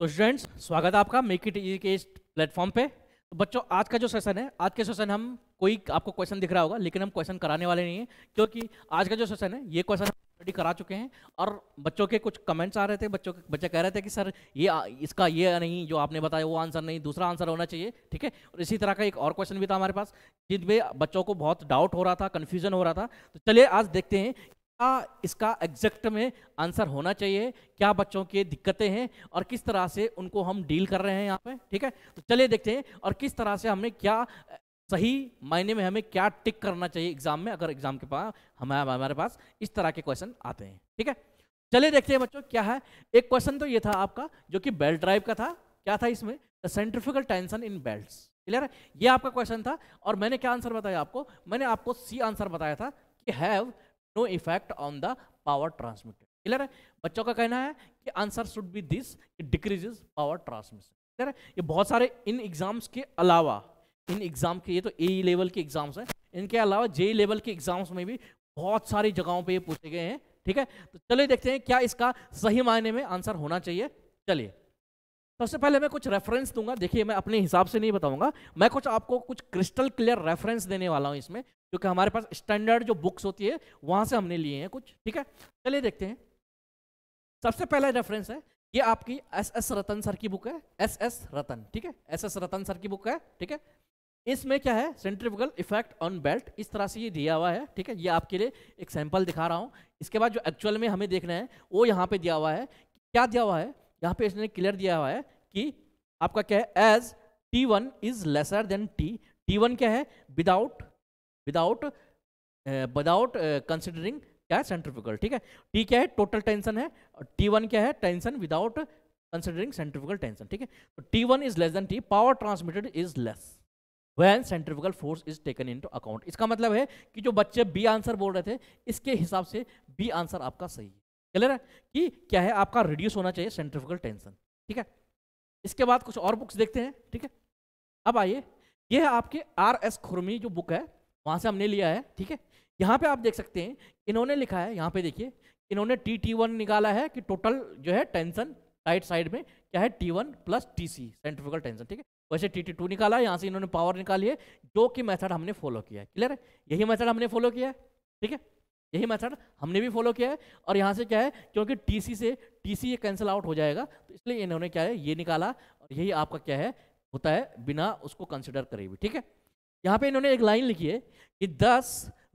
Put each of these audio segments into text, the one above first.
तो स्टूडेंट्स स्वागत है आपका मेक इट इजी के इस प्लेटफॉर्म पे तो बच्चों आज का जो सेशन है आज के सेशन हम कोई आपको क्वेश्चन दिख रहा होगा लेकिन हम क्वेश्चन कराने वाले नहीं हैं क्योंकि आज का जो सेशन है ये क्वेश्चन हम ऑलरेडी करा चुके हैं और बच्चों के कुछ कमेंट्स आ रहे थे बच्चों के बच्चे कह रहे थे कि सर ये इसका ये नहीं जो आपने बताया वो आंसर नहीं दूसरा आंसर होना चाहिए ठीक है और इसी तरह का एक और क्वेश्चन भी था हमारे पास जिनमें बच्चों को बहुत डाउट हो रहा था कन्फ्यूजन हो रहा था तो चलिए आज देखते हैं क्या इसका एग्जैक्ट में आंसर होना चाहिए क्या बच्चों की दिक्कतें हैं और किस तरह से उनको हम डील कर रहे हैं यहाँ पे ठीक है तो चलिए देखते हैं और किस तरह से हमें क्या सही मायने में हमें क्या टिक करना चाहिए एग्जाम में अगर एग्जाम के पास हमारे हमारे पास इस तरह के क्वेश्चन आते हैं ठीक है चलिए देखते हैं बच्चों क्या है एक क्वेश्चन तो ये था आपका जो कि बेल्ट ड्राइव का था क्या था इसमें the centrifugal tension in belt clear है ये आपका क्वेश्चन था और मैंने क्या आंसर बताया आपको मैंने आपको सी आंसर बताया था कि have no effect on the power transmitted clear है बच्चों का कहना है कि answer should be this decreases power transmission clear है ये बहुत सारे इन एग्जाम्स के अलावा इन एग्जाम के ये तो ए लेवल e के एग्जाम्स हैं इनके अलावा जे लेवल e के एग्जाम्स में भी बहुत सारी जगहों पे ये पूछे गए हैं ठीक है तो चलिए देखते हैं क्या इसका सही मायने में आंसर होना चाहिए चलिए सबसे पहले मैं कुछ रेफरेंस दूंगा देखिए मैं अपने हिसाब से नहीं बताऊंगा मैं कुछ आपको कुछ क्रिस्टल क्लियर रेफरेंस देने वाला हूँ इसमें क्योंकि हमारे पास स्टैंडर्ड जो बुक्स होती है वहाँ से हमने लिए हैं कुछ ठीक है चलिए देखते हैं सबसे पहला रेफरेंस है ये आपकी एस एस रतन सर की बुक है एस एस रतन ठीक है एस एस रतन सर की बुक है ठीक है इसमें क्या है सेंट्रिफिकल इफेक्ट ऑन बेल्ट इस तरह से ये दिया हुआ है ठीक है ये आपके लिए एक सैंपल दिखा रहा हूँ इसके बाद जो एक्चुअल में हमें देखना है वो यहाँ पे दिया हुआ है क्या दिया हुआ है यहाँ पे इसने क्लियर दिया हुआ है कि आपका क्या है as T one is lesser than T T one क्या है विदाउट विदाउट विदाउट कंसिडरिंग क्या है सेंट्रिफिकल ठीक है टी क्या है टोटल टेंशन है टी वन क्या है tension without considering centrifugal tension ठीक है T one is less than T power transmitted is less than centrifugal force is taken into account इसका मतलब है कि जो बच्चे बी आंसर बोल रहे थे इसके हिसाब से बी आंसर आपका सही है क्लियर है कि क्या है आपका रिड्यूस होना चाहिए सेंट्रिफिकल टेंशन ठीक है इसके बाद कुछ और बुक्स देखते हैं ठीक है अब आइए यह है आपके आर एस खुरमी जो बुक है वहाँ से हमने लिया है ठीक है यहाँ पे आप देख सकते हैं इन्होंने लिखा है यहाँ पे देखिए इन्होंने टी टी वन निकाला है कि टोटल जो है टेंशन राइट साइड में क्या है T one plus T C centrifugal tension ठीक है वैसे टी टी टू निकाला है यहाँ से इन्होंने पावर निकाली है जो कि मेथड हमने फॉलो किया है क्लियर है यही मेथड हमने फॉलो किया है ठीक है यही मेथड हमने भी फॉलो किया है और यहाँ से क्या है क्योंकि टीसी से टीसी ये कैंसिल आउट हो जाएगा तो इसलिए इन्होंने क्या है ये निकाला और यही आपका क्या है होता है बिना उसको कंसिडर करे भी ठीक है यहाँ पे इन्होंने एक लाइन लिखी है कि thus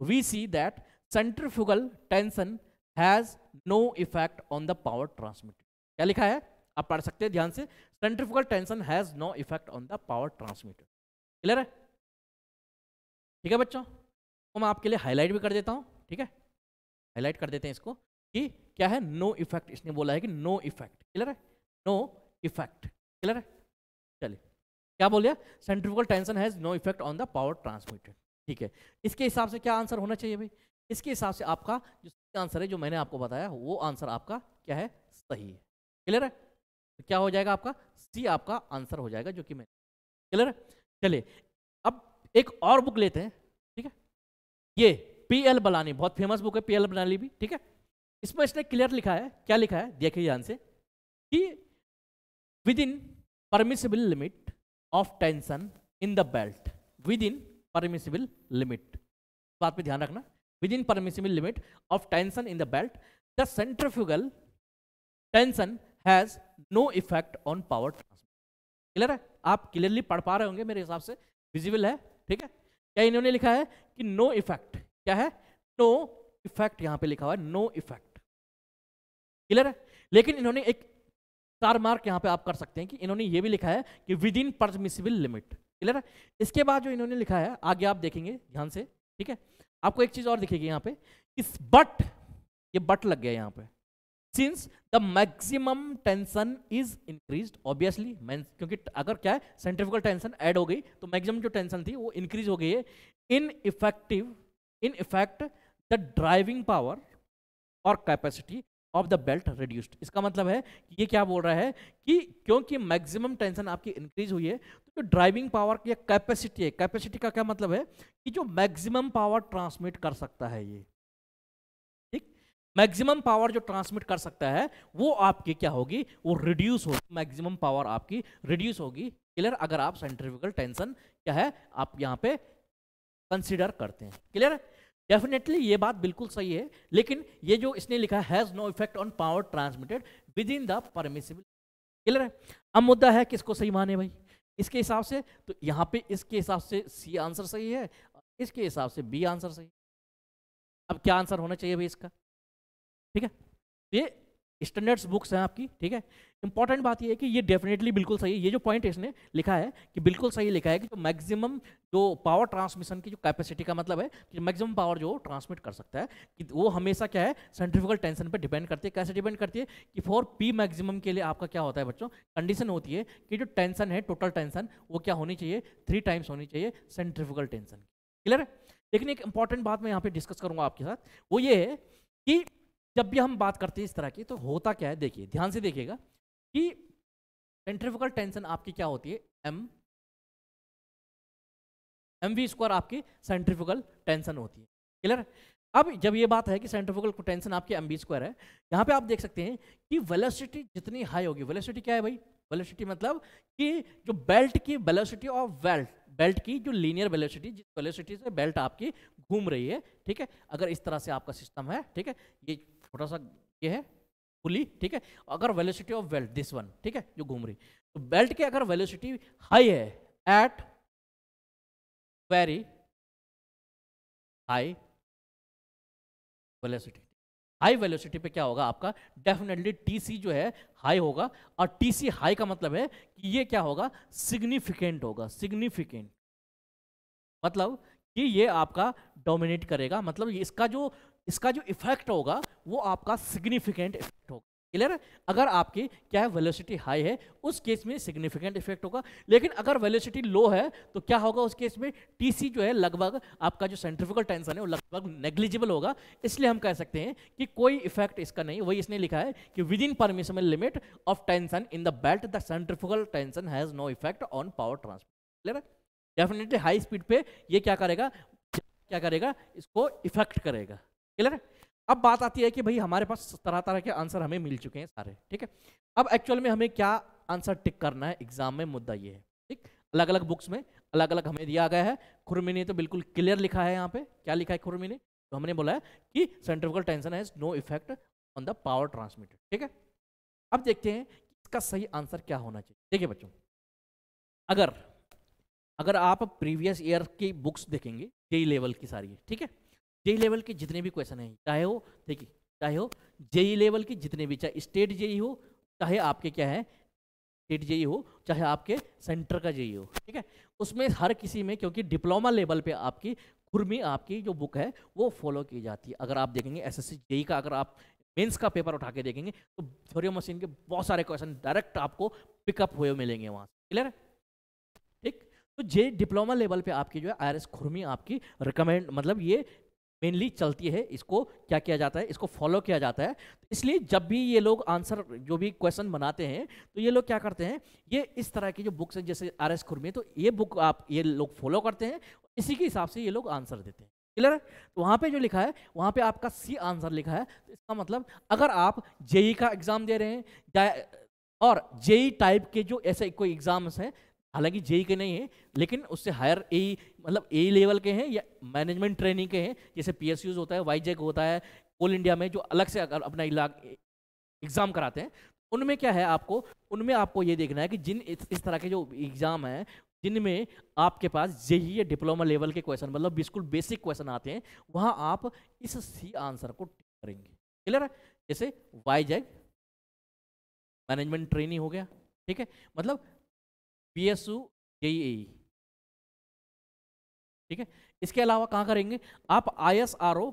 we see that centrifugal tension has no effect on the power transmitted क्या लिखा है आप पढ़ सकते हैं ध्यान से centrifugal tension has no effect on the power transmitted clear है ठीक है बच्चों तो मैं आपके लिए हाईलाइट भी कर देता हूँ ठीक है हाईलाइट कर देते हैं इसको कि क्या है नो इफेक्ट इसने बोला है कि नो इफेक्ट क्लियर है नो इफेक्ट क्लियर है चलिए क्या बोलिए centrifugal tension has no effect on the power transmitted ठीक है इसके हिसाब से क्या आंसर होना चाहिए भाई इसके हिसाब से आपका जो आंसर है जो मैंने आपको बताया वो आंसर आपका क्या है सही है क्लियर है तो क्या हो जाएगा आपका सी आपका आंसर हो जाएगा जो कि मैंने क्लियर है चलिए अब एक और बुक लेते हैं ठीक है ये पी एल बलानी बहुत फेमस बुक है पी एल बलानी भी ठीक है इसमें इसने क्लियर लिखा है क्या लिखा है देखिए ध्यान से कि within permissible limit of tension in the belt within permissible limit बात पे ध्यान रखना within permissible limit of tension in the belt the centrifugal tension has no effect on power transfer clear है आप clearly पढ़ पा रहे होंगे मेरे हिसाब से विजिबल है ठीक है क्या इन्होंने लिखा है कि नो इफेक्ट क्या है नो इफेक्ट यहां पे लिखा हुआ है नो इफेक्ट क्लियर है लेकिन इन्होंने एक चार मार्क यहाँ पे आप कर सकते हैं कि इन्होंने ये भी लिखा है कि within permissible limit clear है इसके बाद जो इन्होंने लिखा है आगे आप देखेंगे ध्यान से ठीक है आपको एक चीज़ और दिखेगी यहाँ पे इस बट ये बट लग गया यहाँ पे since the maximum tension is increase obviously क्योंकि अगर क्या है सेंट्रिफिकल टेंशन ऐड हो गई तो मैक्सिमम जो टेंशन थी वो इंक्रीज हो गई है in effective in effect the driving power और capacity of the belt reduced इसका मतलब है कि ये क्या बोल रहा है कि क्योंकि मैक्सिमम टेंशन आपकी इंक्रीज हुई है तो जो ड्राइविंग पावर की कैपेसिटी है कैपेसिटी का क्या मतलब है कि जो मैक्सिमम पावर ट्रांसमिट कर सकता है ये ठीक मैक्सिमम पावर जो ट्रांसमिट कर सकता है वो आपकी क्या होगी वो रिड्यूस होगी मैक्सिमम पावर आपकी रिड्यूस होगी क्लियर अगर आप सेंट्रिफिकल टेंशन क्या है आप यहाँ पे कंसिडर करते हैं क्लियर है डेफिनेटली ये बात बिल्कुल सही है लेकिन ये जो इसने लिखा has no effect on power transmitted within the permissible clear है अब मुद्दा है किसको सही माने भाई इसके हिसाब से तो यहाँ पे इसके हिसाब से सी आंसर सही है इसके हिसाब से बी आंसर सही है अब क्या आंसर होना चाहिए भाई इसका ठीक है तो ये स्टैंडर्ड्स बुक्स हैं आपकी ठीक है इंपॉर्टेंट बात यह है कि ये डेफिनेटली बिल्कुल सही है ये जो पॉइंट इसने लिखा है कि बिल्कुल सही लिखा है कि जो मैक्सिमम जो पावर ट्रांसमिशन की जो कैपेसिटी का मतलब है कि मैक्सिमम पावर जो ट्रांसमिट कर सकता है कि वो हमेशा क्या है सेंट्रिफिकल टेंशन पर डिपेंड करती है कैसे डिपेंड करती है कि फॉर पी मैक्सिमम के लिए आपका क्या होता है बच्चों कंडीशन होती है कि जो टेंशन है टोटल टेंशन वो क्या होनी चाहिए थ्री टाइम्स होनी चाहिए सेंट्रिफिकल टेंशन क्लियर है लेकिन एक इंपॉर्टेंट बात मैं यहाँ पे डिस्कस करूँगा आपके साथ वो ये है कि जब भी हम बात करते हैं इस तरह की तो होता क्या है देखिए ध्यान से देखिएगा कि सेंट्रिफिकल टेंशन आपकी क्या होती है एम एम वी स्क्वायर आपकी सेंट्रिफिकल टेंशन होती है क्लियर अब जब ये बात है कि सेंट्रिफिकल टेंशन आपकी एम बी स्क्वायर है यहाँ पे आप देख सकते हैं कि वेलोसिटी जितनी हाई होगी वेलोसिटी क्या है भाई वेलोसिटी मतलब कि जो बेल्ट की वेलोसिटी और बेल्ट बेल्ट की जो लीनियर वेलोसिटी जिस वेलोसिटी से बेल्ट आपकी घूम रही है ठीक है अगर इस तरह से आपका सिस्टम है ठीक है ये छोटा सा ये है पुली ठीक है अगर velocity of belt this one ठीक है जो घूम रही तो बेल्ट के अगर वेलोसिटी हाई है at very high velocity high velocity पे क्या होगा आपका डेफिनेटली टीसी जो है हाई होगा और टीसी हाई का मतलब है कि ये क्या होगा सिग्निफिकेंट होगा सिग्निफिकेंट मतलब कि ये आपका डोमिनेट करेगा मतलब इसका जो इसका जो इफेक्ट होगा वो आपका सिग्निफिकेंट इफेक्ट होगा क्लियर है अगर आपकी क्या है वेलोसिटी हाई है उस केस में सिग्निफिकेंट इफेक्ट होगा लेकिन अगर वेलोसिटी लो है तो क्या होगा उस केस में टीसी जो है लगभग आपका जो सेंट्रिफिकल टेंशन है वो लगभग नेग्लिजिबल होगा इसलिए हम कह सकते हैं कि कोई इफेक्ट इसका नहीं वही इसने लिखा है कि within permission limit of tension in the belt the centrifugal tension has no effect on power transport clear है डेफिनेटली हाई स्पीड पे यह क्या करेगा क्या करेगा इसको इफेक्ट करेगा क्लियर है अब बात आती है कि भाई हमारे पास तरह तरह के आंसर हमें मिल चुके हैं सारे ठीक है अब एक्चुअल में हमें क्या आंसर टिक करना है एग्जाम में मुद्दा ये है ठीक अलग अलग बुक्स में अलग अलग हमें दिया गया है खुरमी ने तो बिल्कुल क्लियर लिखा है यहाँ पे क्या लिखा है खुरमी ने तो हमने बोला है कि centrifugal tension has no effect on the power transmitter ठीक है अब देखते हैं इसका सही आंसर क्या होना चाहिए देखिए बच्चों अगर अगर आप प्रीवियस ईयर की बुक्स देखेंगे कई लेवल की सारी ठीक है जेई लेवल के जितने भी क्वेश्चन हैं चाहे हो देखिए चाहे हो जेई लेवल के जितने भी चाहे स्टेट जेई हो चाहे आपके क्या है स्टेट जेई हो चाहे आपके सेंटर का जेई हो ठीक है उसमें हर किसी में क्योंकि डिप्लोमा लेवल पे आपकी खुरमी आपकी जो बुक है वो फॉलो की जाती है अगर आप देखेंगे एस एस जेई का अगर आप मेन्स का पेपर उठा के देखेंगे तो सोरियो मशीन के बहुत सारे क्वेश्चन डायरेक्ट आपको पिकअप हुए मिलेंगे वहाँ क्लियर है ठीक तो जे डिप्लोमा लेवल पे आपकी जो है आर खुरमी आपकी रिकमेंड मतलब ये मेनली चलती है इसको क्या किया जाता है इसको फॉलो किया जाता है तो इसलिए जब भी ये लोग आंसर जो भी क्वेश्चन बनाते हैं तो ये लोग क्या करते हैं ये इस तरह की जो बुक्स हैं जैसे आर एस खुरमी तो ये बुक आप ये लोग फॉलो करते हैं इसी के हिसाब से ये लोग आंसर देते हैं क्लियर है तो वहाँ पर जो लिखा है वहाँ पर आपका सी आंसर लिखा है तो इसका मतलब अगर आप जेई e का एग्ज़ाम दे रहे हैं और जेई टाइप e के जो ऐसे कोई एग्ज़ाम्स हैं हालांकि जेई के नहीं है लेकिन उससे हायर ए मतलब ए लेवल के हैं या मैनेजमेंट ट्रेनिंग के हैं जैसे पी होता है वाई होता है कोल इंडिया में जो अलग से अगर अपना इलाक एग्ज़ाम कराते हैं उनमें क्या है आपको उनमें आपको ये देखना है कि जिन इस तरह के जो एग्ज़ाम हैं जिनमें आपके पास जेई या डिप्लोमा लेवल के क्वेश्चन मतलब बिल्कुल बेसिक क्वेश्चन आते हैं वहाँ आप इस सी आंसर को टिक करेंगे क्लियर है जैसे वाई जैग मैनेजमेंट ट्रेनिंग हो गया ठीक है मतलब P S U JE e e। ठीक है इसके अलावा कहाँ करेंगे आप I S R O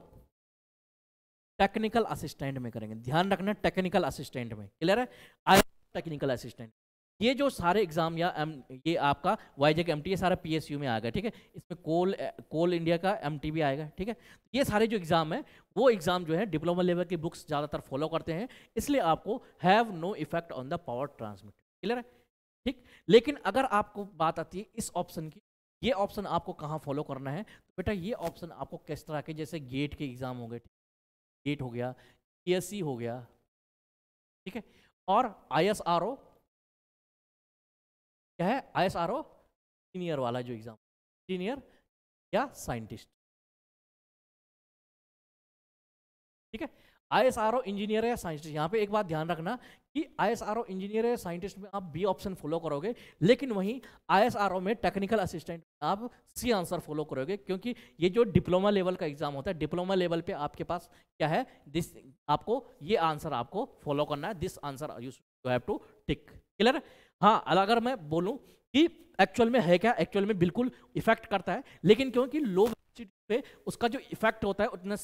technical assistant में करेंगे ध्यान रखना टेक्निकल असिस्टेंट में क्लियर है आई टेक्निकल असिस्टेंट ये जो सारे एग्जाम या एम ये आपका वाईजेक एम टी ये सारा पीएसयू में आएगा ठीक है इसमें कोल कोल इंडिया का एम टी भी आएगा ठीक है ये सारे जो एग्ज़ाम है वो एग्ज़ाम जो है डिप्लोमा लेवल की बुक्स ज़्यादातर फॉलो करते हैं इसलिए आपको have no effect on the power transmit clear है ठीक लेकिन अगर आपको बात आती है इस ऑप्शन की ये ऑप्शन आपको कहाँ फॉलो करना है तो बेटा ये ऑप्शन आपको किस तरह के जैसे गेट के एग्ज़ाम हो गए गेट हो गया पी हो गया ठीक है और आई एस आर ओ क्या है I S R O senior वाला जो एग्ज़ाम सीनियर या साइंटिस्ट ठीक है I S R O engineer या साइंटिस्ट यहाँ पे एक बात ध्यान रखना कि I S R O engineer या साइंटिस्ट में आप बी ऑप्शन फॉलो करोगे लेकिन वहीं आई एस आर ओ में टेक्निकल असिस्टेंट आप सी आंसर फॉलो करोगे क्योंकि ये जो डिप्लोमा लेवल का एग्जाम होता है डिप्लोमा लेवल पे आपके पास क्या है दिस आपको ये आंसर आपको फॉलो करना है this answer you have to tick clear हाँ अगर मैं बोलूँ कि एक्चुअल में है क्या एक्चुअल में बिल्कुल इफेक्ट करता है लेकिन क्योंकि लो पे उसका जो इफेक्ट होता है उतना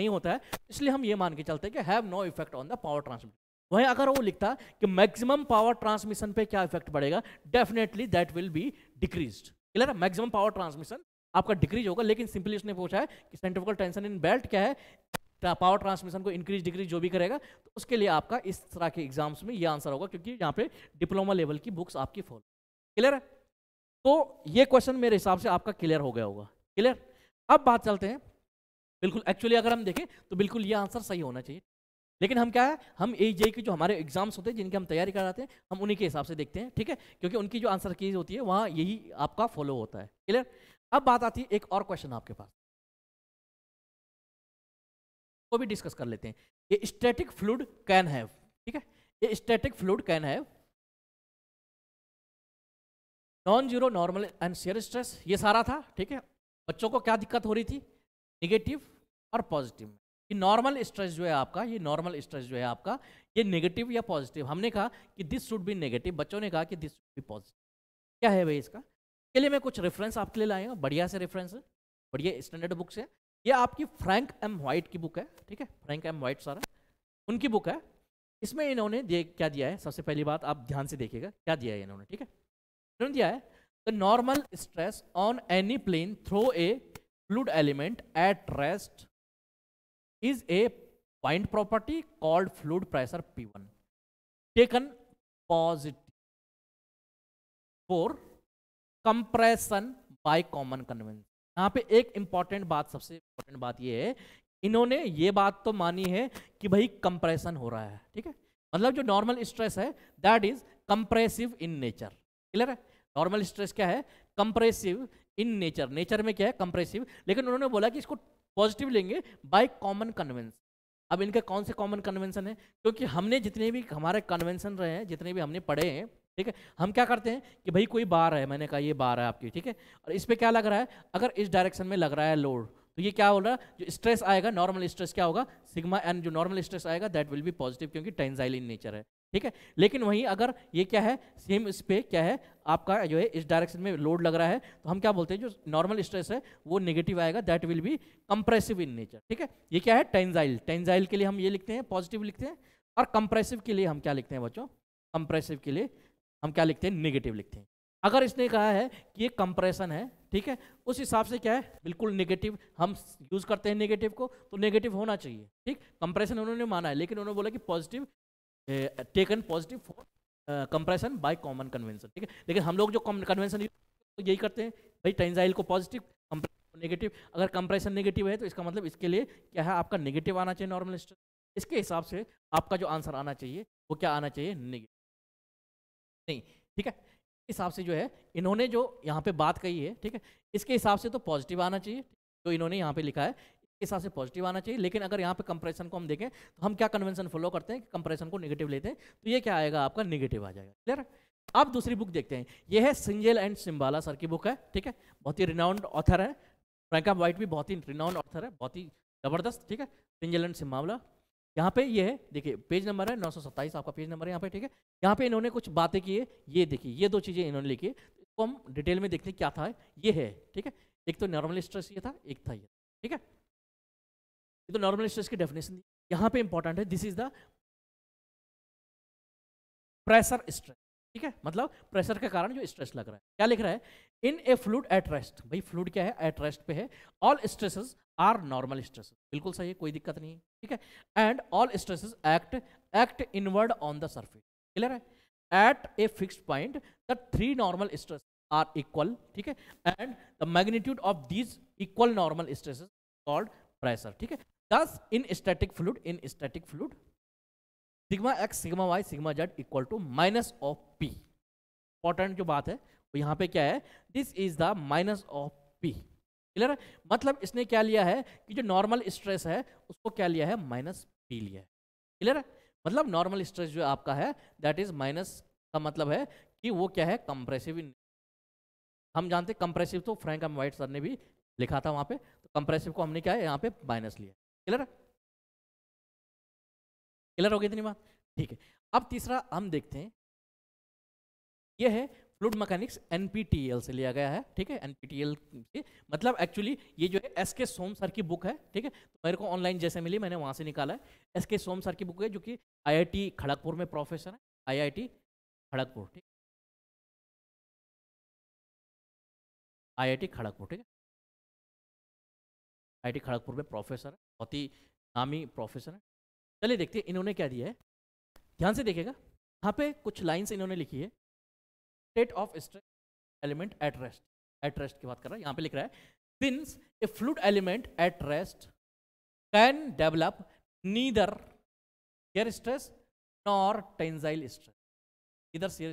नहीं होता है इसलिए हम ये मान के चलते हैं कि have no effect on the power transmission वहीं अगर वो लिखता कि मैक्सिमम पावर ट्रांसमिशन पे क्या इफेक्ट पड़ेगा definitely that will be decrease clear है मैक्सिमम पावर ट्रांसमिशन आपका डिक्रीज होगा लेकिन सिंपली उसने पूछा है कि सेंट्रिफिकल टेंशन इन बेल्ट क्या है पावर ट्रांसमिशन को इंक्रीज डिक्रीज जो भी करेगा तो उसके लिए आपका इस तरह के एग्जाम्स में ये आंसर होगा क्योंकि यहाँ पे डिप्लोमा लेवल की बुक्स आपकी फॉलो क्लियर है तो ये क्वेश्चन मेरे हिसाब से आपका क्लियर हो गया होगा क्लियर अब बात चलते हैं बिल्कुल एक्चुअली अगर हम देखें तो बिल्कुल ये आंसर सही होना चाहिए लेकिन हम क्या है हम ए जे के जो हमारे एग्जाम्स होते हैं जिनकी हम तैयारी कराते हैं हम उन्हीं के हिसाब से देखते हैं ठीक है क्योंकि उनकी जो आंसर कीज होती है वहाँ यही आपका फॉलो होता है क्लियर अब बात आती है एक और क्वेश्चन आपके पास को भी डिस्कस कर लेते हैं ये स्टैटिक फ्लूड कैन हैव ठीक है ये static fluid can have non zero normal and shear stress ये सारा था ठीक है बच्चों को क्या दिक्कत हो रही थी नेगेटिव और पॉजिटिव में ये नॉर्मल स्ट्रेस जो है आपका ये नॉर्मल स्ट्रेस जो है आपका ये नेगेटिव या पॉजिटिव हमने कहा कि दिस शुड बी नेगेटिव बच्चों ने कहा कि दिस शुड बी पॉजिटिव क्या है भाई इसका इसके लिए मैं कुछ रेफरेंस आपके लिए लाएगा बढ़िया से रेफरेंस है बढ़िया स्टैंडर्ड बुक्स है ये आपकी फ्रैंक एम वाइट की बुक है ठीक है फ्रैंक एम वाइट सारा उनकी बुक है इसमें इन्होंने दे क्या दिया है सबसे पहली बात आप ध्यान से देखिएगा क्या दिया है इन्होंने ठीक है इन्होंने दिया है the normal stress on any plane through a fluid element at rest is a point property called fluid pressure P1 taken positive for compression by common convention यहां पे एक इंपॉर्टेंट बात सबसे इंपॉर्टेंट बात ये है इन्होंने ये बात तो मानी है कि भाई कंप्रेशन हो रहा है ठीक है मतलब जो नॉर्मल स्ट्रेस है that is compressive in nature clear है नॉर्मल स्ट्रेस क्या है कंप्रेसिव इन नेचर नेचर में क्या है कंप्रेसिव लेकिन उन्होंने बोला कि इसको पॉजिटिव लेंगे बाय कॉमन कन्वेंस अब इनका कौन से कॉमन कन्वेंशन है क्योंकि हमने जितने भी हमारे कन्वेंशन रहे हैं जितने भी हमने पढ़े हैं ठीक है हम क्या करते हैं कि भाई कोई बार है मैंने कहा ये बार है आपकी ठीक है और इस पर क्या लग रहा है अगर इस डायरेक्शन में लग रहा है लोड तो ये क्या हो रहा है जो स्ट्रेस आएगा नॉर्मल स्ट्रेस क्या होगा सिग्मा एन जो नॉर्मल स्ट्रेस आएगा दैट विल बी पॉजिटिव क्योंकि टेंजाइल इन नेचर है ठीक है लेकिन वहीं अगर ये क्या है सेम इस पे क्या है आपका जो है इस डायरेक्शन में लोड लग रहा है तो हम क्या बोलते हैं जो नॉर्मल स्ट्रेस है वो नेगेटिव आएगा that will be compressive in nature ठीक है ये क्या है टेंजाइल टेंजाइल के लिए हम ये लिखते हैं पॉजिटिव लिखते हैं और कंप्रेसिव के लिए हम क्या लिखते हैं बच्चों कंप्रेसिव के लिए हम क्या लिखते हैं निगेटिव लिखते हैं अगर इसने कहा है कि ये कंप्रेशन है ठीक है उस हिसाब से क्या है बिल्कुल नेगेटिव हम यूज़ करते हैं नेगेटिव को तो नेगेटिव होना चाहिए ठीक कंप्रेशन उन्होंने माना है लेकिन उन्होंने बोला कि positive taken positive for compression by common convention ठीक है लेकिन हम लोग जो कन्वेंशन तो यही करते हैं भाई टेंजाइल को पॉजिटिव नेगेटिव अगर कंप्रेशन नेगेटिव है तो इसका मतलब इसके लिए क्या है आपका नेगेटिव आना चाहिए नॉर्मल स्ट्रेस इसके हिसाब से आपका जो आंसर आना चाहिए वो क्या आना चाहिए नेगेटिव नहीं ठीक है हिसाब से जो है इन्होंने जो यहाँ पे बात कही है ठीक है इसके हिसाब से तो पॉजिटिव आना चाहिए जो तो इन्होंने यहाँ पे लिखा है हिसाब से पॉजिटिव आना चाहिए लेकिन अगर यहाँ पे कंप्रेशन को हम देखें तो हम क्या कन्वेंशन फॉलो करते हैं कि कंप्रेशन को निगेटिव लेते हैं तो ये क्या आएगा आपका निगेटिव आ जाएगा क्लियर आप दूसरी बुक देखते हैं ये है सिंजेल एंड सिम्बाला सर की बुक है ठीक है बहुत ही रिनाउंड ऑथर है फ्रेंका वाइट भी बहुत ही रिनाउंड ऑथर है बहुत ही ज़बरदस्त ठीक है सिंजेल एंड सिम्बाला यहाँ पे ये है देखिए पेज नंबर है नौ आपका पेज नंबर है यहाँ पे ठीक है यहाँ पे इन्होंने कुछ बातें की है ये देखिए ये दो चीज़ें इन्होंने लिखी है इसको हम डिटेल में देखते हैं क्या था ये है ठीक है एक तो नॉर्मल स्ट्रेस ये था एक था ये ठीक है ये तो नॉर्मल स्ट्रेस की डेफिनेशन यहां पे इंपॉर्टेंट है this is the pressure stress ठीक है मतलब प्रेशर के कारण जो स्ट्रेस लग रहा है क्या लिख रहा है in a fluid at rest भाई फ्लूड क्या है एट रेस्ट पे है all stresses are normal stress बिल्कुल सही है कोई दिक्कत नहीं है ठीक है and all stresses act act inward on the surface clear है at a fix point the three normal stress are equal ठीक है and the magnitude of these equal normal stress called pressure ठीक है thus in static fluid in static fluid sigma X sigma Y sigma z equal to minus of P important जो बात है वो यहाँ पे क्या है this is the minus of P clear है मतलब इसने क्या लिया है कि जो नॉर्मल स्ट्रेस है उसको क्या लिया है माइनस पी लिया है क्लियर है मतलब नॉर्मल स्ट्रेस जो आपका है दैट इज माइनस का मतलब है कि वो क्या है कंप्रेसिव हम जानते कंप्रेसिव तो फ्रैंक एम वाइट सर ने भी लिखा था वहाँ पे तो कंप्रेसिव को हमने क्या है यहाँ पे माइनस लिया क्लियर क्लियर हो गई इतनी बात ठीक है अब तीसरा हम देखते हैं ये है फ्लूड मैकेनिक्स एनपीटीएल से लिया गया है ठीक है एनपीटीएल मतलब एक्चुअली ये जो है एस के सोम सर की बुक है ठीक है तो मेरे को ऑनलाइन जैसे मिली मैंने वहाँ से निकाला है एस के सोम सर की बुक है जो कि आईआईटी खड़गपुर में प्रोफेसर है आईआईटी खड़गपुर ठीक आई आई टी ठीक है आईटी खड़गपुर में प्रोफेसर है बहुत ही नामी प्रोफेसर है चलिए देखते हैं इन्होंने क्या दिया है ध्यान से देखेगा यहाँ पे कुछ लाइन्स इन्होंने लिखी है state of stress element at rest at rest की बात कर रहा है यहाँ पे लिख रहा है since a fluid element at rest can develop neither shear stress nor tensile stress either shear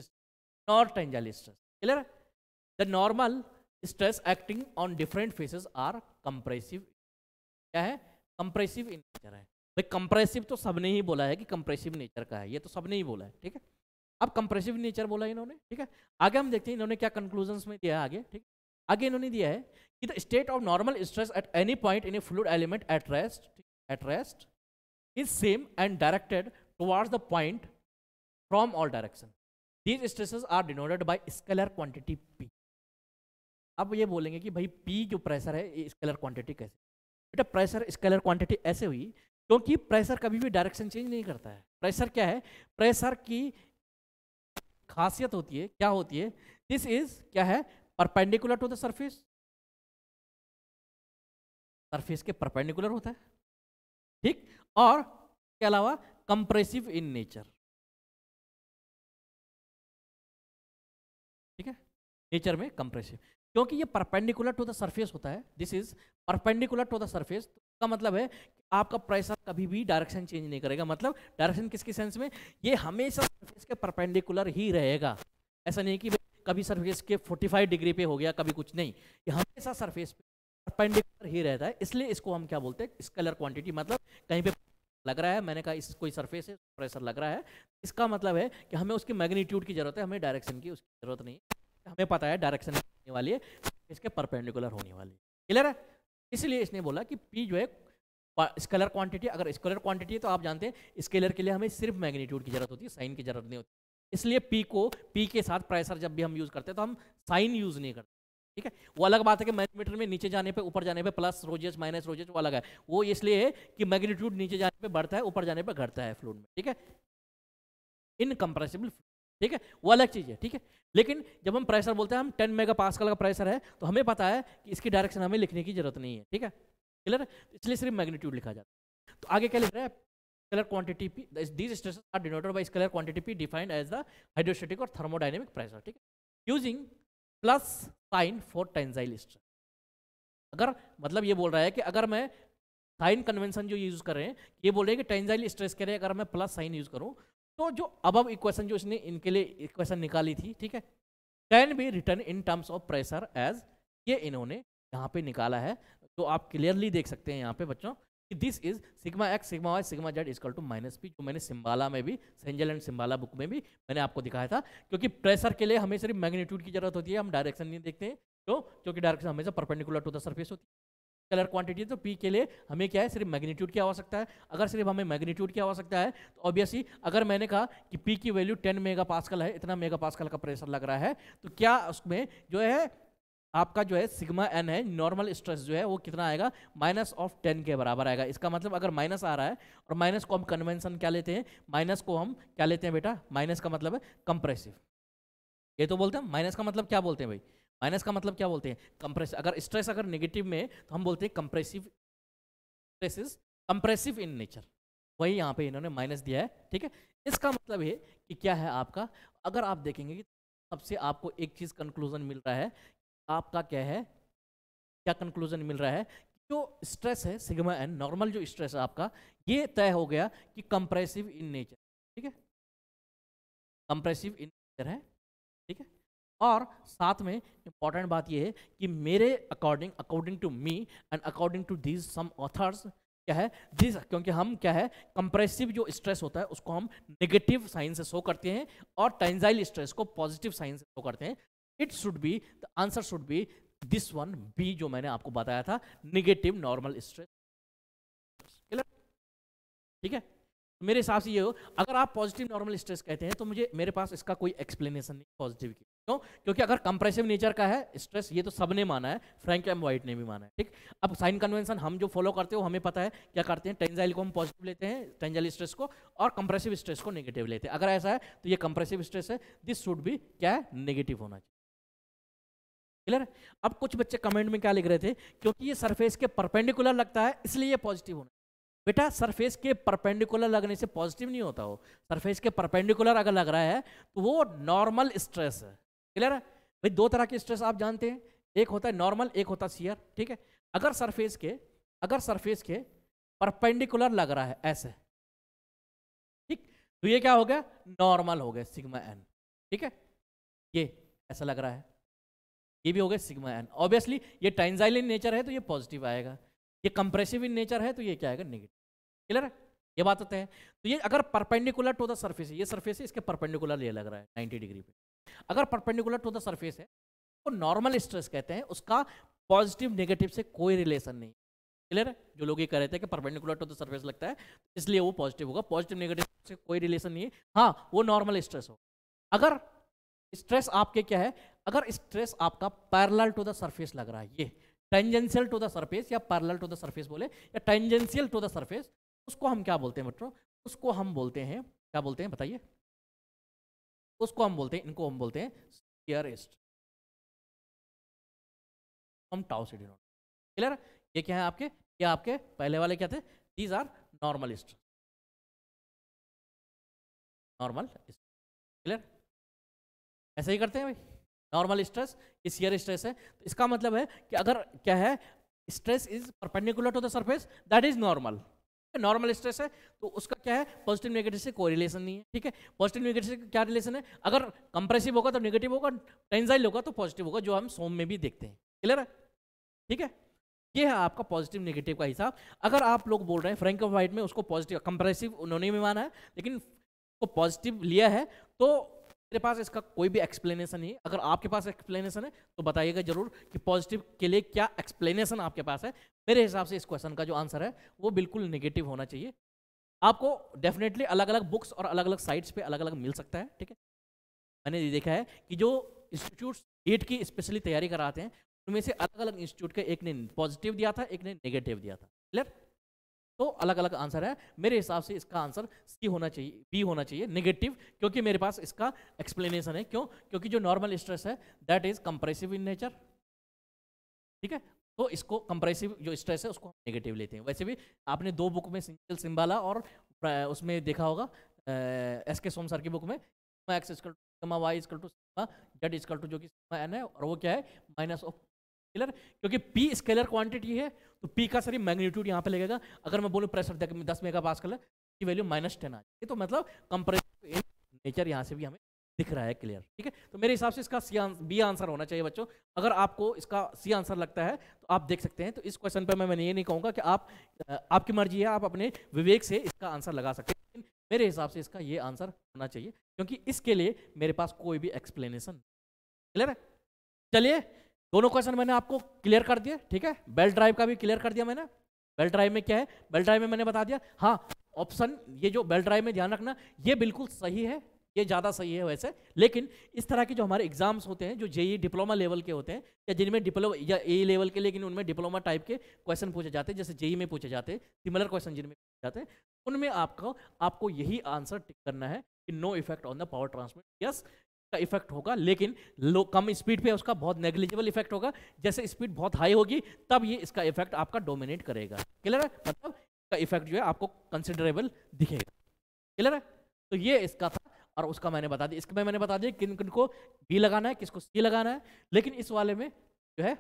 nor tensile stress clear the normal stress acting on different faces are compressive क्या है कंप्रेसिव इन नेचर है भाई compressive तो सबने ही बोला है कि compressive nature का है ये तो सबने ही बोला है ठीक है अब कंप्रेसिव नेचर बोला इन्होंने ठीक है आगे हम देखते हैं इन्होंने क्या कंक्लूजन में दिया है आगे ठीक आगे इन्होंने दिया है कि the state of normal stress at any point in a fluid element at rest at rest is same and directed towards the point from all direction these stresses are denoted by scalar quantity P अब ये बोलेंगे कि भाई P जो pressure है ये scalar quantity कैसे बेटा प्रेशर स्केलर क्वांटिटी ऐसे हुई क्योंकि प्रेशर कभी भी डायरेक्शन चेंज नहीं करता है प्रेशर क्या है प्रेशर की खासियत होती है क्या होती है दिस इज क्या है perpendicular to the surface surface के परपेंडिकुलर होता है ठीक और के अलावा कंप्रेसिव इन नेचर ठीक है नेचर में कंप्रेसिव क्योंकि ये परपेंडिकुलर टू द सरफेस होता है this is perpendicular to the surface का मतलब है आपका प्रेशर कभी भी डायरेक्शन चेंज नहीं करेगा मतलब डायरेक्शन किसके सेंस में ये हमेशा सरफेस के परपेंडिकुलर ही रहेगा ऐसा नहीं कि कभी सरफेस के 45 डिग्री पे हो गया कभी कुछ नहीं ये हमेशा सरफेस पे परपेंडिकुलर ही रहता है इसलिए इसको हम क्या बोलते हैं स्केलर क्वांटिटी मतलब कहीं पे लग रहा है मैंने कहा इस कोई सरफेस है प्रेशर लग रहा है इसका मतलब है कि हमें उसकी मैग्नीट्यूड की जरूरत है हमें डायरेक्शन की उसकी जरूरत नहीं है हमें पता है डायरेक्शन होने वाली है इसके परपेंडिकुलर होने वाली है क्लियर है इसलिए इसने बोला कि पी जो है स्केलर क्वांटिटी अगर स्केलर क्वांटिटी है तो आप जानते हैं स्केलर के लिए हमें सिर्फ मैग्नीट्यूड की जरूरत होती है साइन की जरूरत नहीं होती इसलिए पी को पी के साथ प्रेशर जब भी हम यूज़ करते हैं तो हम साइन यूज़ नहीं करते ठीक है वो अलग बात है कि मैग्नीमीटर में नीचे जाने पर ऊपर जाने पर प्लस रोजेस माइनस रोजेस वो अलग है वो इसलिए है कि मैग्नीट्यूड नीचे जाने पर बढ़ता है ऊपर जाने पर घटता है फ्लूड में ठीक है इनकम्प्रेसिबल फ्लू ठीक है वो अलग चीज़ है ठीक है लेकिन जब हम प्रेशर बोलते हैं हम टेन मेगा पासकल का प्रेशर है तो हमें पता है कि इसकी डायरेक्शन हमें लिखने की जरूरत नहीं है ठीक है क्लियर है तो इसलिए सिर्फ मैग्नीट्यूड लिखा जाता है तो आगे क्या लिख रहा है scalar quantity P these stresses are denoted by scalar quantity P defined as the hydrostatic और thermodynamic प्रेशर ठीक है using plus sign for tensile stress अगर मतलब ये बोल रहा है कि अगर मैं साइन कन्वेंशन जो यूज कर रहे हैं ये बोल रहे हैं कि टेंजाइल स्ट्रेस के लिए अगर मैं प्लस साइन यूज करूँ तो जो अब इक्वेशन जो इसने इनके लिए इक्वेशन निकाली थी ठीक है can be written in terms of pressure as ये इन्होंने यहाँ पे निकाला है तो आप क्लियरली देख सकते हैं यहाँ पे बच्चों कि this is sigma X sigma Y sigma Z equal to minus P जो मैंने सिम्बाला में भी सेंजल एंड सिम्बाला बुक में भी मैंने आपको दिखाया था क्योंकि प्रेशर के लिए हमें सिर्फ मैग्नीट्यूड की जरूरत होती है हम डायरेक्शन नहीं देखते हैं तो क्योंकि डायरेक्शन हमेशा परपेंडिकुलर टू द सर्फेस होती है कलर क्वांटिटी है तो पी के लिए हमें क्या है सिर्फ मैग्नीट्यूड की आवश्यकता है अगर सिर्फ हमें मैग्नीट्यूड की आवश्यकता है तो ऑब्वियसली अगर मैंने कहा कि पी की वैल्यू टेन मेगा पास्कल है इतना मेगा पास्कल का प्रेशर लग रहा है तो क्या उसमें जो है आपका जो है सिग्मा एन है नॉर्मल स्ट्रेस जो है वो कितना आएगा माइनस ऑफ टेन के बराबर आएगा इसका मतलब अगर माइनस आ रहा है और माइनस को हम कन्वेंशन क्या लेते हैं माइनस को हम क्या लेते हैं बेटा माइनस का मतलब है कंप्रेसिव ये तो बोलते हैं माइनस का मतलब क्या बोलते हैं भाई माइनस का मतलब क्या बोलते हैं कंप्रेस अगर स्ट्रेस अगर नेगेटिव में तो हम बोलते हैं compressive stress is compressive in nature वही यहाँ पे इन्होंने माइनस दिया है ठीक है इसका मतलब है कि क्या है आपका अगर आप देखेंगे कि सबसे आपको एक चीज़ कंक्लूजन मिल रहा है आपका क्या है क्या कंक्लूजन मिल रहा है जो स्ट्रेस है सिग्मा एन नॉर्मल जो स्ट्रेस है आपका ये तय हो गया कि कंप्रेसिव इन नेचर ठीक है कंप्रेसिव इन नेचर है और साथ में इंपॉर्टेंट बात यह है कि मेरे according according to me and according to these some authors क्या है दिस क्योंकि हम क्या है कंप्रेसिव जो स्ट्रेस होता है उसको हम नेगेटिव साइन से शो करते हैं और टेंजाइल स्ट्रेस को पॉजिटिव साइन से शो करते हैं it should be the answer should be this one B जो मैंने आपको बताया था निगेटिव नॉर्मल स्ट्रेस ठीक है मेरे हिसाब से ये हो अगर आप पॉजिटिव नॉर्मल स्ट्रेस कहते हैं तो मुझे मेरे पास इसका कोई एक्सप्लेनेशन नहीं पॉजिटिव की क्यों क्योंकि अगर कंप्रेसिव नेचर का है स्ट्रेस ये तो सबने माना है फ्रैंक एम वाइट ने भी माना है ठीक अब साइन कन्वेंशन हम जो फॉलो करते हो हमें पता है क्या करते हैं टेंजाइल को हम पॉजिटिव लेते हैं टेंजाइल स्ट्रेस को और कंप्रेसिव स्ट्रेस को नेगेटिव लेते हैं अगर ऐसा है तो ये कंप्रेसिव स्ट्रेस है दिस शुड भी क्या है नेगेटिव होना चाहिए क्लियर अब कुछ बच्चे कमेंट में क्या लिख रहे थे क्योंकि ये सरफेस के परपेंडिकुलर लगता है इसलिए ये पॉजिटिव होना बेटा सरफेस के परपेंडिकुलर लगने से पॉजिटिव नहीं होता हो सरफेस के परपेंडिकुलर अगर लग रहा है तो वो नॉर्मल स्ट्रेस है क्लियर है भाई दो तरह के स्ट्रेस आप जानते हैं एक होता है नॉर्मल एक होता है सीयर ठीक है अगर सरफेस के अगर सरफेस के परपेंडिकुलर लग रहा है ऐसे ठीक तो ये क्या हो गया नॉर्मल हो गया सिग्मा एन ठीक है ये ऐसा लग रहा है ये भी हो गया सिग्मा एन ऑब्वियसली ये टाइनजाइल इन नेचर है तो ये पॉजिटिव आएगा ये कंप्रेसिव इन नेचर है तो ये क्या आएगा नेगेटिव क्लियर है ये बात होता है तो ये अगर परपेंडिकुलर टू द सर्फेस है ये सर्फेस है इसके परपेंडिकुलर ये लग रहा है नाइन्टी डिग्री पे अगर परपेंडिकुलर टू द सर्फेस है तो नॉर्मल स्ट्रेस कहते हैं उसका पॉजिटिव नेगेटिव से कोई रिलेशन नहीं क्लियर है जो लोग ये कह रहे थे कि परपेंडिकुलर टू द सर्फेस लगता है इसलिए वो पॉजिटिव होगा पॉजिटिव नेगेटिव से कोई रिलेशन नहीं है हाँ वो नॉर्मल स्ट्रेस हो अगर स्ट्रेस आपके क्या है अगर स्ट्रेस आपका पैरल टू द सरफेस लग रहा है ये टेंजेंशियल टू द सरफेस या पैरल टू द सरफेस बोले या टेंजेंशियल टू द सरफेस उसको हम क्या बोलते हैं बच्चों उसको हम बोलते हैं क्या बोलते हैं बताइए उसको हम बोलते हैं इनको हम बोलते हैं स्टीयरिस्ट हम टाउ से डिनोट क्लियर ये क्या है आपके ये आपके पहले वाले क्या थे दीज आर नॉर्मलिस्ट नॉर्मल क्लियर ऐसे ही करते हैं भाई नॉर्मल स्ट्रेस ये सीयर स्ट्रेस है तो इसका मतलब है कि अगर क्या है stress is perpendicular to the surface that is normal normal stress है तो उसका क्या है पॉजिटिव नेगेटिव से कोई रिलेशन नहीं है ठीक है पॉजिटिव नेगेटिव से क्या रिलेशन है अगर कंप्रेसिव होगा तो नेगेटिव होगा टेंजाइल होगा तो पॉजिटिव होगा जो हम सोम में भी देखते हैं क्लियर है ठीक है ये है आपका पॉजिटिव नेगेटिव का हिसाब अगर आप लोग बोल रहे हैं फ्रेंक ऑफ वाइट में उसको पॉजिटिव कंप्रेसिव उन्होंने भी माना है लेकिन उसको पॉजिटिव लिया है तो मेरे पास इसका कोई भी एक्सप्लेनेशन नहीं है अगर आपके पास एक्सप्लेनेशन है तो बताइएगा जरूर कि पॉजिटिव के लिए क्या एक्सप्लेनेशन आपके पास है मेरे हिसाब से इस क्वेश्चन का जो आंसर है वो बिल्कुल निगेटिव होना चाहिए आपको डेफिनेटली अलग अलग बुक्स और अलग अलग साइट्स पे अलग अलग मिल सकता है ठीक है मैंने ये देखा है कि जो इंस्टीट्यूट एट की स्पेशली तैयारी कराते हैं उनमें से अलग अलग इंस्टीट्यूट के एक ने पॉजिटिव दिया था एक ने नेगेटिव दिया था क्लियर तो अलग अलग आंसर है मेरे हिसाब से इसका आंसर सी होना चाहिए बी होना चाहिए नेगेटिव क्योंकि मेरे पास इसका एक्सप्लेनेशन है क्यों क्योंकि जो नॉर्मल स्ट्रेस है that is compressive in nature ठीक है तो इसको कंप्रेसिव जो स्ट्रेस है उसको नेगेटिव लेते हैं वैसे भी आपने दो बुक में सिंगल सिम्बाला और उसमें देखा होगा एस के सोम सर की बुक में x equal to sigma y equal to sigma Z equal to जो कि सिग्मा एन है और वो क्या है माइनस ऑफ स्केलर क्योंकि पी स्केलर क्वांटिटी है तो पी का सारी मैग्नीट्यूड यहाँ पे लगेगा अगर मैं बोलूँ प्रेशर दस मेगा पास की वैल्यू माइनस टेन आ जाएगी तो मतलब कंप्रेसिव नेचर यहाँ से भी हमें दिख रहा है क्लियर ठीक है तो मेरे हिसाब से इसका सी बी आंसर होना चाहिए बच्चों अगर आपको इसका सी आंसर लगता है तो आप देख सकते हैं तो इस क्वेश्चन पर मैं मैंने ये नहीं कहूँगा कि आप आपकी मर्जी है आप अपने विवेक से इसका आंसर लगा सकते हैं लेकिन मेरे हिसाब से इसका ये आंसर होना चाहिए क्योंकि इसके लिए मेरे पास कोई भी एक्सप्लेनेशन क्लियर है चलिए दोनों क्वेश्चन मैंने आपको क्लियर कर दिया ठीक है बेल्ट ड्राइव का भी क्लियर कर दिया मैंने बेल्ट ड्राइव में क्या है बेल्ट ड्राइव में मैंने बता दिया हाँ ऑप्शन ये जो बेल्ट ड्राइव में ध्यान रखना ये बिल्कुल सही है ये ज़्यादा सही है वैसे लेकिन इस तरह के जो हमारे एग्जाम्स होते हैं जो जेई डिप्लोमा लेवल के होते हैं या जिनमें डिप्लोमा या ए लेवल के लेकिन उनमें डिप्लोमा टाइप के क्वेश्चन पूछे जाते हैं जैसे जेई में पूछे जाते हैं सिमिलर क्वेश्चन जिनमें पूछे जाते हैं उनमें आपको आपको यही आंसर टिक करना है कि no effect on the power transmit yes का इफेक्ट होगा लेकिन लो कम स्पीड पे उसका बहुत नेग्लिजिबल इफेक्ट होगा जैसे स्पीड बहुत हाई होगी तब ये इसका इफेक्ट आपका डोमिनेट करेगा क्लियर है मतलब इसका इफेक्ट जो है आपको कंसिडरेबल दिखेगा क्लियर है तो ये इसका था और उसका मैंने बता दिया में मैंने बता दिया किन किन को बी लगाना है किसको सी लगाना है लेकिन इस वाले में जो है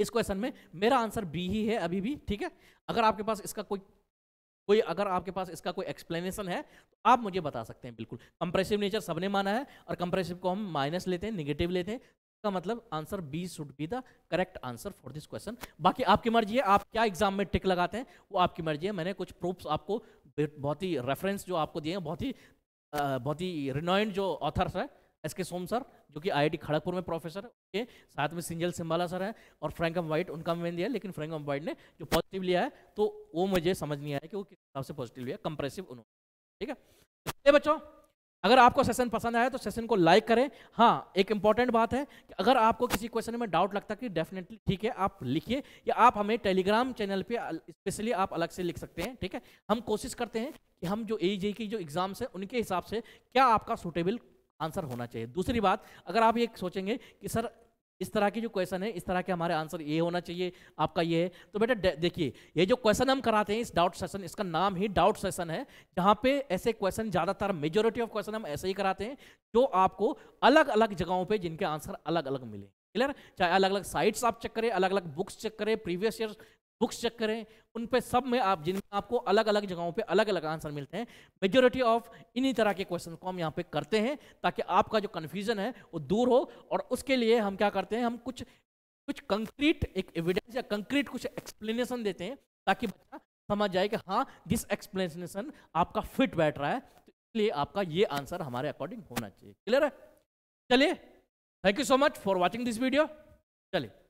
इस क्वेश्चन में मेरा आंसर बी ही है अभी भी ठीक है अगर आपके पास इसका कोई कोई अगर आपके पास इसका कोई एक्सप्लेनेशन है तो आप मुझे बता सकते हैं बिल्कुल कंप्रेसिव नेचर सबने माना है और कंप्रेसिव को हम माइनस लेते हैं निगेटिव लेते हैं इसका मतलब answer B should be the correct answer for this question बाकी आपकी मर्जी है आप क्या एग्जाम में टिक लगाते हैं वो आपकी मर्जी है मैंने कुछ प्रूफ्स आपको बहुत ही रेफरेंस जो आपको दिए हैं बहुत ही बहुत ही रिनॉइंड जो ऑथर्स है एस के सोम सर जो कि आईआईटी खड़गपुर में प्रोफेसर है साथ में सिंजल सिम्बाला सर है और फ्रैंकम वाइट उनका मैंने दिया लेकिन फ्रैंकम वाइट ने जो पॉजिटिव लिया है तो वो मुझे समझ नहीं आया कि वो किस हिसाब से पॉजिटिव लिया कंप्रेसिव उन्होंने ठीक है तो बच्चों अगर आपको सेशन पसंद आया तो सेशन को लाइक करें हाँ एक इंपॉर्टेंट बात है कि अगर आपको किसी क्वेश्चन में डाउट लगता है कि डेफिनेटली ठीक है आप लिखिए या आप हमें टेलीग्राम चैनल पे स्पेशली आप अलग से लिख सकते हैं ठीक है हम कोशिश करते हैं कि हम जो ए जे की जो एग्ज़ाम्स हैं उनके हिसाब से क्या आपका सूटेबल आंसर होना चाहिए दूसरी बात अगर आप ये सोचेंगे कि सर इस तरह के जो क्वेश्चन है इस तरह के हमारे आंसर ये होना चाहिए आपका ये है तो बेटा देखिए ये जो क्वेश्चन हम कराते हैं इस डाउट सेशन इसका नाम ही डाउट सेशन है जहाँ पे ऐसे क्वेश्चन ज़्यादातर मेजोरिटी ऑफ क्वेश्चन हम ऐसे ही कराते हैं जो आपको अलग अलग जगहों पे जिनके आंसर अलग अलग मिले क्लियर चाहे अलग अलग साइट्स आप चेक करें अलग अलग बुक्स चेक करें प्रीवियस ईयर बुक्स चेक करें उन पे सब में आप जिनमें आपको अलग अलग जगहों पे अलग अलग आंसर मिलते हैं मेजोरिटी ऑफ इन्हीं तरह के क्वेश्चन को हम यहाँ पे करते हैं ताकि आपका जो कन्फ्यूजन है वो दूर हो और उसके लिए हम क्या करते हैं हम कुछ कुछ कंक्रीट एक एविडेंस या कंक्रीट कुछ एक्सप्लेनेशन देते हैं ताकि बच्चा समझ जाए कि हाँ दिस एक्सप्लेनेशन आपका फिट बैठ रहा है तो इसलिए आपका ये आंसर हमारे अकॉर्डिंग होना चाहिए क्लियर है चलिए thank you so much for watching this video चलिए